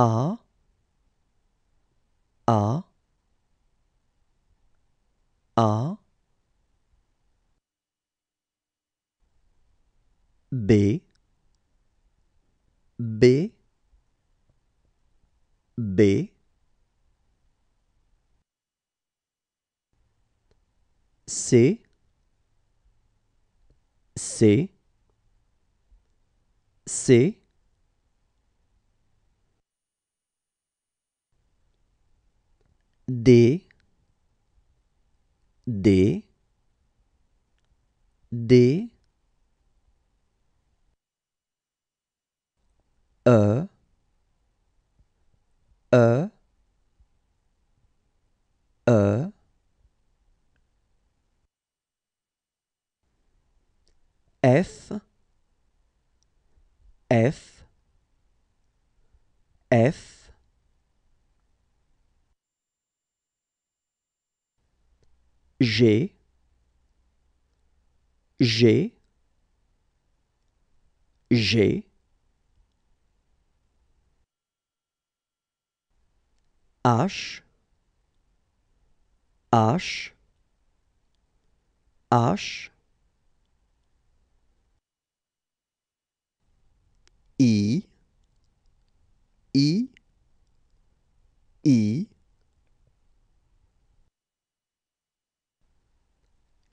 are D D D E E E F F F G G G H H H I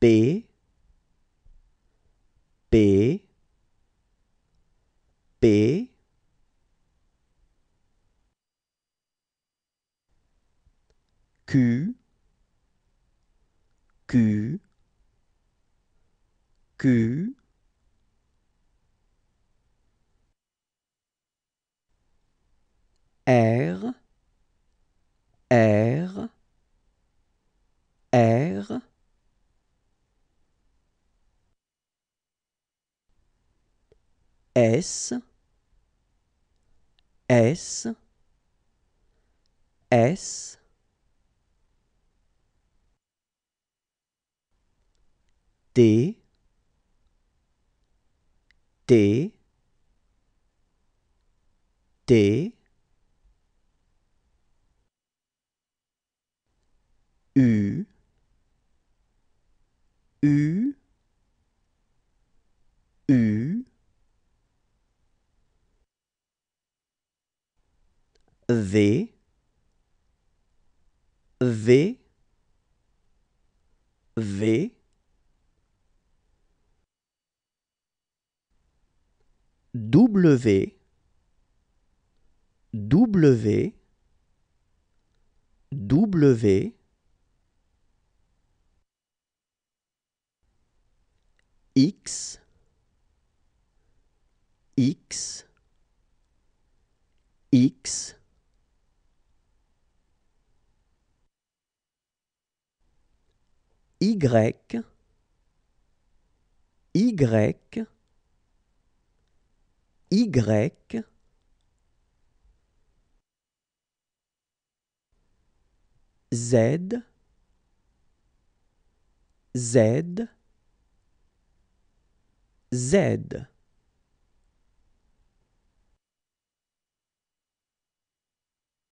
B B B Q Q Q R R S, S, S, D, D, D, V V V W W W X X X Y, Y, Y, Z, Z, Z.